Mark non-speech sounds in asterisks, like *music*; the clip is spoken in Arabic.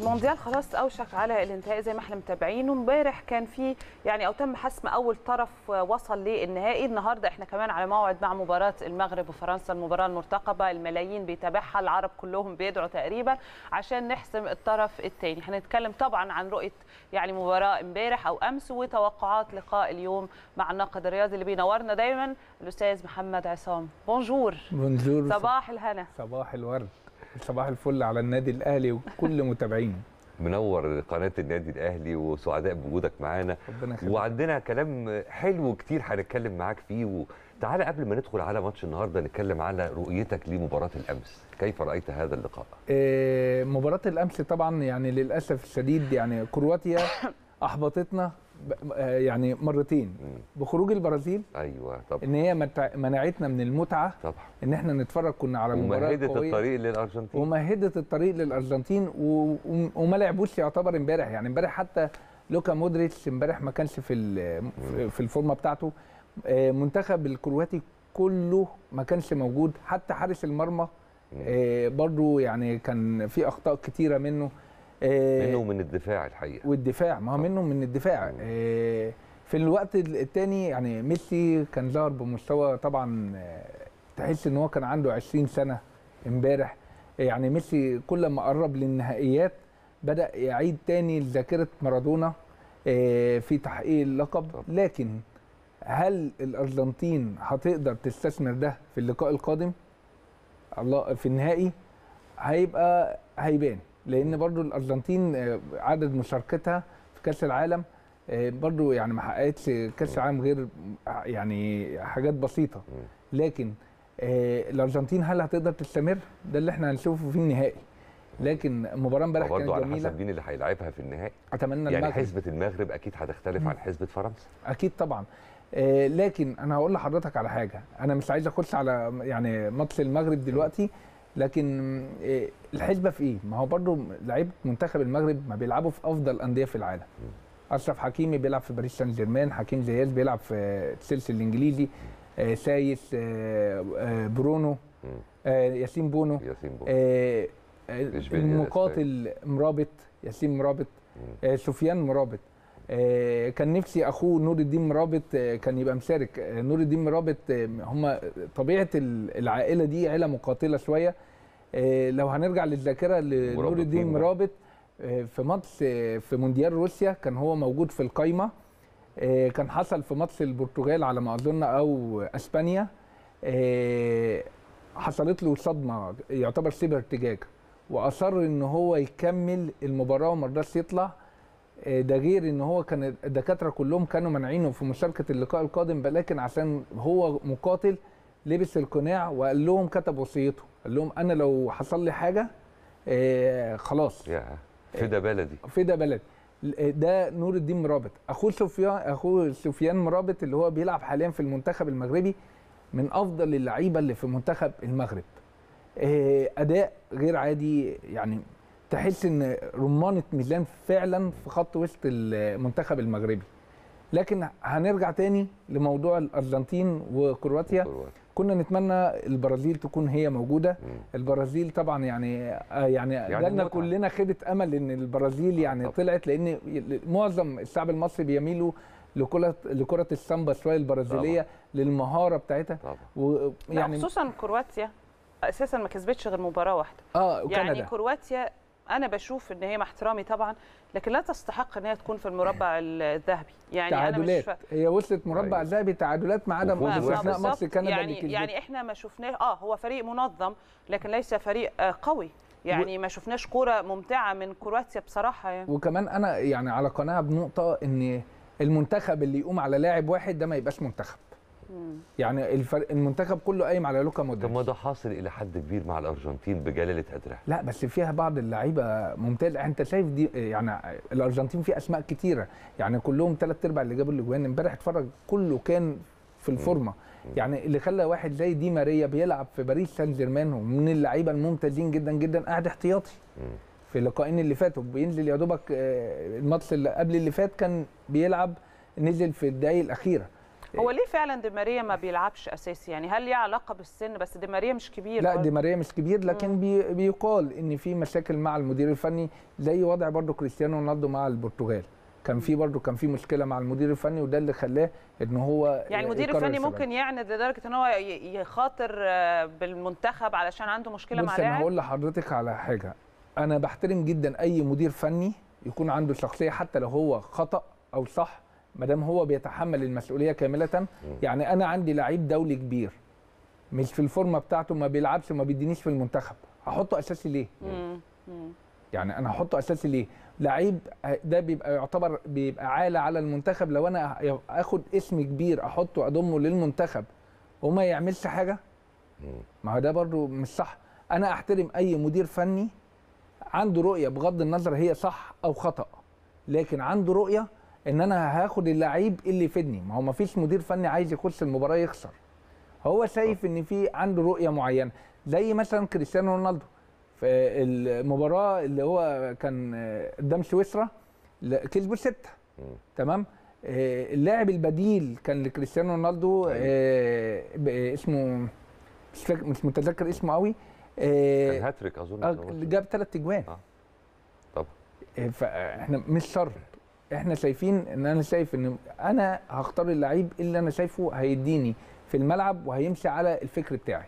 المونديال خلاص اوشك على الانتهاء زي ما احنا متابعينه امبارح كان في يعني او تم حسم اول طرف وصل للنهائي النهارده احنا كمان على موعد مع مباراه المغرب وفرنسا المباراه المرتقبه الملايين بيتابعها العرب كلهم بيدعوا تقريبا عشان نحسم الطرف الثاني هنتكلم طبعا عن رؤيه يعني مباراه امبارح او امس وتوقعات لقاء اليوم مع الناقد الرياضي اللي بينورنا دايما الاستاذ محمد عصام بونجور بونجور صباح الهنا صباح الورد صباح الفل على النادي الاهلي وكل *laughs* متابعينه منور قناه النادي الاهلي وسعداء بوجودك معانا وعندنا كلام حلو كتير هنتكلم معاك فيه وتعالى قبل ما ندخل على ماتش النهارده نتكلم على رؤيتك لمباراه الامس كيف رايت هذا اللقاء آه، مباراه الامس طبعا يعني للاسف الشديد يعني كرواتيا *coughs* احبطتنا آه، يعني مرتين بخروج البرازيل ايوه طبعا ان هي منعتنا من المتعه طبعا ان احنا نتفرج كنا على مباراه ومهدت الطريق للارجنتين ومهدت الطريق للارجنتين وما لعبوش يعتبر امبارح يعني امبارح حتى لوكا مودريتش امبارح ما كانش في في الفورمه بتاعته آه، منتخب الكرواتي كله ما كانش موجود حتى حارس المرمى آه، برضه يعني كان في اخطاء كتيره منه آه، منه من الدفاع الحقيقه والدفاع ما هو منه من الدفاع آه، في الوقت الثاني يعني ميسي كان ظهر بمستوى طبعا آه، تحس ان هو كان عنده 20 سنه امبارح يعني ميسي كل ما قرب للنهائيات بدا يعيد تاني ذاكره مارادونا في تحقيق اللقب لكن هل الارجنتين هتقدر تستثمر ده في اللقاء القادم الله في النهائي هيبقى هيبان لان برضو الارجنتين آه، عدد مشاركتها في كاس العالم آه، برضو يعني ما حققتش كاس العالم غير آه، يعني حاجات بسيطه لكن الارجنتين هل هتقدر تستمر ده اللي احنا هنشوفه في النهائي لكن مباراه امبارح كانت جميله على حسب مين اللي هيلعبها في النهائي اتمنى يعني المغرب. حسبه المغرب اكيد هتختلف عن حسبه فرنسا اكيد طبعا لكن انا هقول لحضرتك على حاجه انا مش عايز اخش على يعني ماتش المغرب دلوقتي لكن إيه، الحسبه في ايه؟ ما هو برضه لعيبه منتخب المغرب ما بيلعبوا في افضل انديه في العالم. اشرف حكيمي بيلعب في باريس سان جيرمان، حكيم زياز بيلعب في تشيلسي الانجليزي، آه، سايس آه، آه، برونو ياسين بونو ياسين بونو المقاتل مرابط ياسين مرابط سفيان مرابط آه، كان نفسي اخوه نور الدين مرابط آه، كان يبقى مشارك آه، نور الدين مرابط هم طبيعه العائله دي عيله مقاتله شويه لو هنرجع للذاكره لنور الدين مرابط في ماتش في مونديال روسيا كان هو موجود في القايمه كان حصل في ماتش البرتغال على ما اظن او اسبانيا حصلت له صدمه يعتبر سيبر ارتجاج واصر ان هو يكمل المباراه وما رضاش يطلع آه، ده غير ان هو كان الدكاتره كلهم كانوا مانعينه في مشاركه اللقاء القادم لكن عشان هو مقاتل لبس القناع وقال لهم كتب وصيته قال لهم انا لو حصل لي حاجه آه، خلاص يا فدا بلدي فدا بلدي آه، ده نور الدين مرابط اخوه سفيان اخوه سفيان مرابط اللي هو بيلعب حاليا في المنتخب المغربي من افضل اللعيبه اللي في منتخب المغرب اداء غير عادي يعني تحس ان رمانه ميلان فعلا في خط وسط المنتخب المغربي لكن هنرجع تاني لموضوع الارجنتين وكرواتيا كنا نتمنى البرازيل تكون هي موجوده البرازيل طبعا يعني آه، يعني, يعني جالنا كلنا خيبه امل ان البرازيل يعني آه، طلعت لان معظم الشعب المصري بيميلوا لكره لكره السامبا شويه البرازيليه طبعا. للمهاره بتاعتها ويعني خصوصا كرواتيا اساسا ما كسبتش غير مباراه واحده اه وكندا. يعني كرواتيا انا بشوف ان هي مع احترامي طبعا لكن لا تستحق ان هي تكون في المربع *laughs* الذهبي يعني تعادلات انا مش ف... هي وصلت مربع أيوة. ذهبي تعادلات مع عدم ماتش اثناء ماتش كندا يعني يعني احنا ما شفناه اه هو فريق منظم لكن ليس فريق آه قوي يعني ما شفناش كوره ممتعه من كرواتيا بصراحه يعني وكمان انا يعني على قناعه بنقطه ان المنتخب اللي يقوم على لاعب واحد ده ما يبقاش منتخب يعني الفرق المنتخب كله قايم على لوكا مودريتش طب ما ده حاصل الى حد كبير مع الارجنتين بجلاله قدرها لا بس فيها بعض اللعيبه ممتازه انت شايف دي يعني الارجنتين فيه اسماء كتيره يعني كلهم ثلاث ارباع اللي جابوا الاجوان امبارح اتفرج كله كان في الفورمه يعني اللي خلى واحد زي دي ماريا بيلعب في باريس سان جيرمان ومن اللعيبه الممتازين جدا جدا قاعد احتياطي في اللقاءين اللي فاتوا بينزل يا دوبك آه، الماتش اللي قبل اللي فات كان بيلعب نزل في الدقايق الاخيره هو إيه. ليه فعلا دي ماريا ما بيلعبش اساسي يعني هل ليه علاقه بالسن بس دي ماريا مش كبير لا دي ماريا مش كبير لكن بي بيقال ان في مشاكل مع المدير الفني زي وضع برضو كريستيانو رونالدو مع البرتغال كان في برضه كان في مشكله مع المدير الفني وده اللي خلاه ان هو يعني المدير الفني ممكن يعند لدرجه ان هو يخاطر آه، بالمنتخب علشان عنده مشكله مع لاعب بس انا هقول لحضرتك على حاجه انا بحترم جدا اي مدير فني يكون عنده شخصيه حتى لو هو خطا او صح ما دام هو بيتحمل المسؤوليه كامله يعني انا عندي لعيب دولي كبير مش في الفورمه بتاعته ما بيلعبش وما بيدينيش في المنتخب هحطه اساسي ليه يعني انا هحطه اساسي ليه لعيب ده بيبقى يعتبر بيبقى عاله على المنتخب لو انا اخد اسم كبير احطه اضمه للمنتخب وما يعملش حاجه ما هو ده برضو مش صح انا احترم اي مدير فني عنده رؤيه بغض النظر هي صح او خطا لكن عنده رؤيه ان انا هاخد اللعيب اللي يفيدني ما هو ما فيش مدير فني عايز يخش المباراه يخسر هو شايف ان في عنده رؤيه معينه زي مثلا كريستيانو رونالدو في المباراه اللي هو كان قدام سويسرا كسبوا سته تمام آه، اللاعب البديل كان لكريستيانو رونالدو آه، أيوه. اسمه مش مش متذكر اسمه قوي آه، كان هاتريك اظن جاب ثلاث اجوان طبعا فاحنا مش شرط احنا شايفين ان انا شايف ان انا هختار اللعيب اللي انا شايفه هيديني في الملعب وهيمشي على الفكر بتاعي